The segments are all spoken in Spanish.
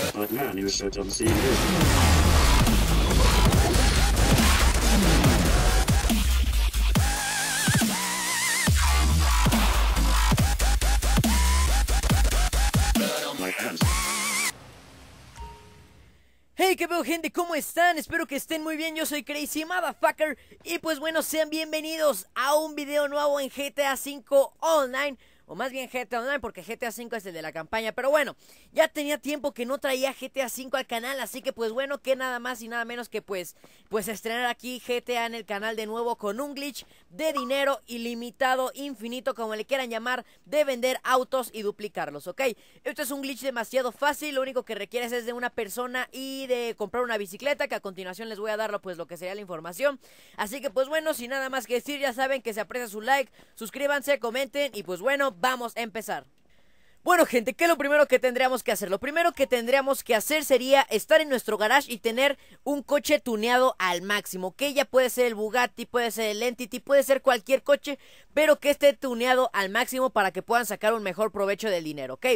Hey, qué veo gente, ¿cómo están? Espero que estén muy bien, yo soy Crazy Motherfucker Y pues bueno, sean bienvenidos a un video nuevo en GTA 5 Online o más bien GTA Online, porque GTA 5 es el de la campaña. Pero bueno, ya tenía tiempo que no traía GTA 5 al canal, así que pues bueno, que nada más y nada menos que pues, pues estrenar aquí GTA en el canal de nuevo con un glitch de dinero ilimitado, infinito, como le quieran llamar, de vender autos y duplicarlos, ¿ok? Esto es un glitch demasiado fácil, lo único que requieres es de una persona y de comprar una bicicleta, que a continuación les voy a dar pues lo que sería la información. Así que pues bueno, sin nada más que decir, ya saben que se aprecia su like, suscríbanse, comenten y pues bueno, vamos a empezar. Bueno, gente, ¿qué es lo primero que tendríamos que hacer? Lo primero que tendríamos que hacer sería estar en nuestro garage y tener un coche tuneado al máximo. Que ya puede ser el Bugatti, puede ser el Entity, puede ser cualquier coche, pero que esté tuneado al máximo para que puedan sacar un mejor provecho del dinero, ¿ok?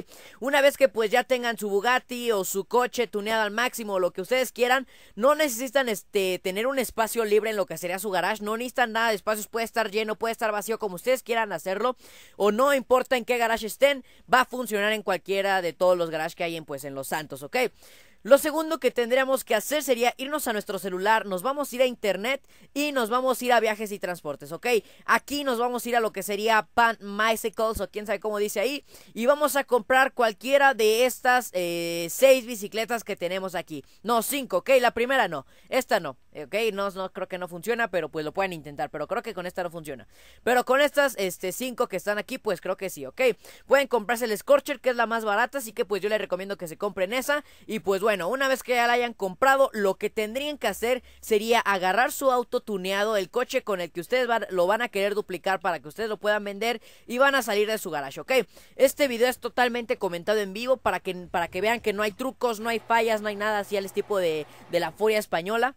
Una vez que pues ya tengan su Bugatti o su coche tuneado al máximo, o lo que ustedes quieran, no necesitan este, tener un espacio libre en lo que sería su garage, no necesitan nada de espacios, puede estar lleno, puede estar vacío, como ustedes quieran hacerlo, o no importa en qué garage estén, va a funcionar funcionar en cualquiera de todos los garages que hay en, pues, en Los Santos, ¿ok? Lo segundo que tendríamos que hacer sería irnos a nuestro celular, nos vamos a ir a internet y nos vamos a ir a viajes y transportes, ¿ok? Aquí nos vamos a ir a lo que sería Pan Bicycles o quién sabe cómo dice ahí y vamos a comprar cualquiera de estas eh, seis bicicletas que tenemos aquí. No, cinco, ¿ok? La primera no, esta no, ¿ok? No, no creo que no funciona, pero pues lo pueden intentar, pero creo que con esta no funciona. Pero con estas este, cinco que están aquí, pues creo que sí, ¿ok? Pueden comprarse el Scorcher, que es la más barata, así que pues yo les recomiendo que se compren esa y pues bueno bueno, una vez que ya la hayan comprado, lo que tendrían que hacer sería agarrar su auto tuneado, el coche con el que ustedes van, lo van a querer duplicar para que ustedes lo puedan vender y van a salir de su garage, ¿ok? Este video es totalmente comentado en vivo para que, para que vean que no hay trucos, no hay fallas, no hay nada así al tipo de, de la furia española.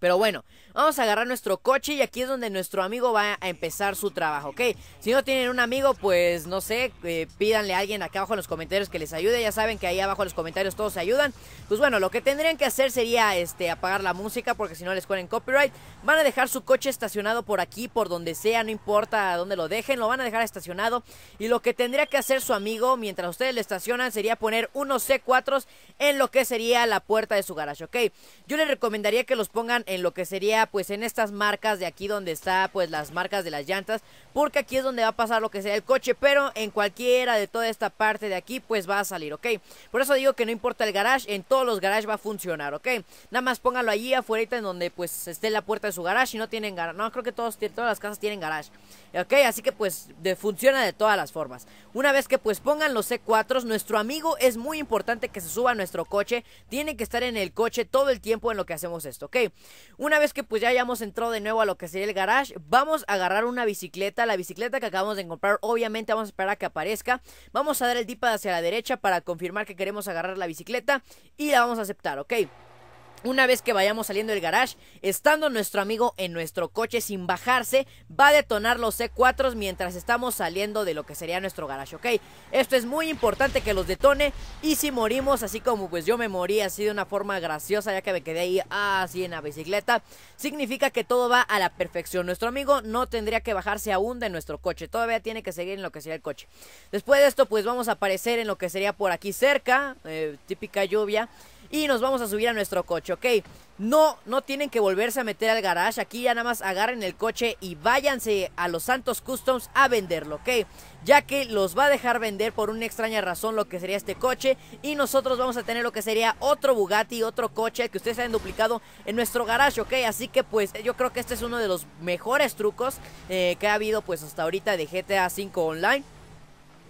Pero bueno, vamos a agarrar nuestro coche y aquí es donde nuestro amigo va a empezar su trabajo, ¿ok? Si no tienen un amigo, pues no sé, eh, pídanle a alguien acá abajo en los comentarios que les ayude. Ya saben que ahí abajo en los comentarios todos se ayudan. Pues bueno, lo que tendrían que hacer sería este apagar la música porque si no les ponen copyright. Van a dejar su coche estacionado por aquí, por donde sea, no importa dónde lo dejen, lo van a dejar estacionado. Y lo que tendría que hacer su amigo mientras ustedes le estacionan sería poner unos C4s en lo que sería la puerta de su garage, ¿ok? Yo les recomendaría que los pongan en lo que sería pues en estas marcas de aquí donde está pues las marcas de las llantas porque aquí es donde va a pasar lo que sea el coche pero en cualquiera de toda esta parte de aquí pues va a salir ok por eso digo que no importa el garage en todos los garages va a funcionar ok nada más póngalo allí afuera en donde pues esté la puerta de su garage y no tienen garage no creo que todos, todas las casas tienen garage ok así que pues de, funciona de todas las formas una vez que pues pongan los C4 nuestro amigo es muy importante que se suba a nuestro coche tiene que estar en el coche todo el tiempo en lo que hacemos esto ok una vez que pues ya hayamos entrado de nuevo a lo que sería el garage, vamos a agarrar una bicicleta, la bicicleta que acabamos de comprar, obviamente vamos a esperar a que aparezca, vamos a dar el dipad hacia la derecha para confirmar que queremos agarrar la bicicleta y la vamos a aceptar, ¿ok? Una vez que vayamos saliendo del garage, estando nuestro amigo en nuestro coche sin bajarse, va a detonar los C4 mientras estamos saliendo de lo que sería nuestro garage, ¿ok? Esto es muy importante que los detone y si morimos, así como pues yo me morí así de una forma graciosa ya que me quedé ahí así en la bicicleta, significa que todo va a la perfección. Nuestro amigo no tendría que bajarse aún de nuestro coche, todavía tiene que seguir en lo que sería el coche. Después de esto pues vamos a aparecer en lo que sería por aquí cerca, eh, típica lluvia y nos vamos a subir a nuestro coche, ¿ok? No, no tienen que volverse a meter al garage, aquí ya nada más agarren el coche y váyanse a los Santos Customs a venderlo, ¿ok? Ya que los va a dejar vender por una extraña razón lo que sería este coche y nosotros vamos a tener lo que sería otro Bugatti, otro coche que ustedes han duplicado en nuestro garage, ¿ok? Así que pues yo creo que este es uno de los mejores trucos eh, que ha habido pues hasta ahorita de GTA V Online.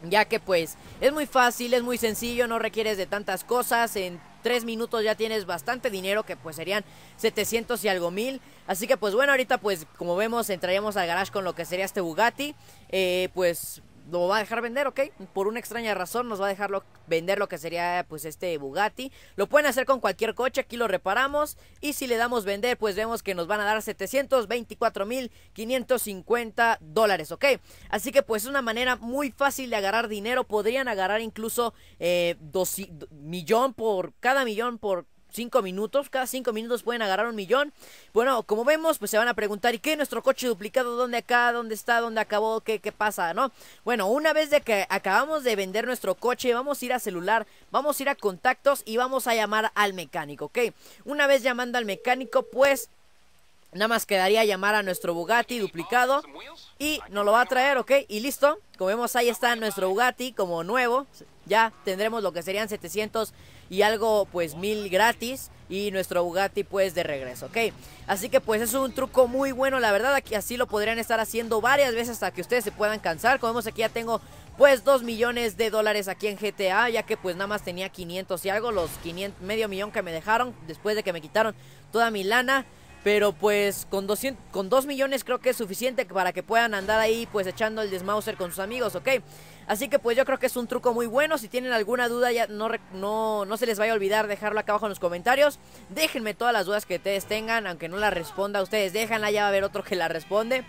Ya que pues es muy fácil, es muy sencillo, no requieres de tantas cosas, en tres minutos ya tienes bastante dinero, que pues serían 700 y algo mil. Así que pues bueno, ahorita pues como vemos entraríamos al garage con lo que sería este Bugatti. Eh, pues lo va a dejar vender, ¿ok? Por una extraña razón nos va a dejar vender lo que sería pues este Bugatti. Lo pueden hacer con cualquier coche, aquí lo reparamos y si le damos vender pues vemos que nos van a dar 724.550 dólares, ¿ok? Así que pues es una manera muy fácil de agarrar dinero, podrían agarrar incluso eh, dos, millón por cada millón por cinco minutos, cada cinco minutos pueden agarrar un millón. Bueno, como vemos, pues se van a preguntar, ¿y qué? ¿Nuestro coche duplicado? ¿Dónde acá? ¿Dónde está? ¿Dónde acabó? ¿Qué, qué pasa? ¿No? Bueno, una vez de que acabamos de vender nuestro coche, vamos a ir a celular, vamos a ir a contactos y vamos a llamar al mecánico, ¿ok? Una vez llamando al mecánico, pues Nada más quedaría llamar a nuestro Bugatti duplicado y nos lo va a traer, ¿ok? Y listo. Como vemos, ahí está nuestro Bugatti como nuevo. Ya tendremos lo que serían 700 y algo, pues 1000 gratis. Y nuestro Bugatti, pues de regreso, ¿ok? Así que, pues es un truco muy bueno, la verdad. Aquí así lo podrían estar haciendo varias veces hasta que ustedes se puedan cansar. Como vemos, aquí ya tengo pues 2 millones de dólares aquí en GTA, ya que pues nada más tenía 500 y algo, los 500, medio millón que me dejaron después de que me quitaron toda mi lana. Pero pues con, 200, con 2 millones creo que es suficiente para que puedan andar ahí pues echando el desmauser con sus amigos, ¿ok? Así que pues yo creo que es un truco muy bueno. Si tienen alguna duda ya no, no se les vaya a olvidar dejarlo acá abajo en los comentarios. Déjenme todas las dudas que ustedes tengan, aunque no las responda ustedes, déjanla, ya va a haber otro que la responde.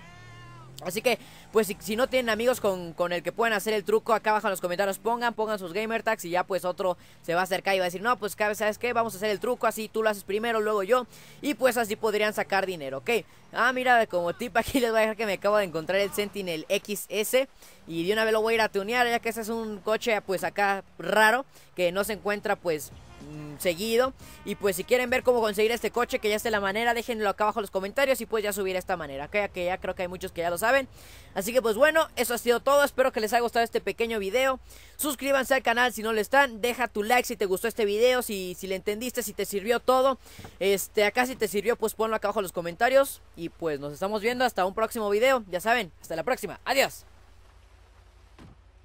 Así que, pues si, no tienen amigos con, el que puedan hacer el truco, acá abajo en los comentarios pongan, pongan sus gamer tags y ya pues otro se va a acercar y va a decir, no, pues ¿sabes qué? Vamos a hacer el truco, así tú lo haces primero, luego yo, y pues así podrían sacar dinero, ¿ok? Ah, mira, como tip aquí les voy a dejar que me acabo de encontrar el Sentinel XS y de una vez lo voy a ir a tunear, ya que ese es un coche pues acá raro, que no se encuentra pues Mm, seguido. Y pues si quieren ver cómo conseguir este coche, que ya esté la manera, déjenlo acá abajo en los comentarios y pues ya subir esta manera. Que, que ya creo que hay muchos que ya lo saben. Así que pues bueno, eso ha sido todo. Espero que les haya gustado este pequeño video. Suscríbanse al canal si no lo están. Deja tu like si te gustó este video, si, si le entendiste, si te sirvió todo. Este, acá si te sirvió, pues ponlo acá abajo en los comentarios. Y pues nos estamos viendo hasta un próximo video. Ya saben, hasta la próxima. Adiós.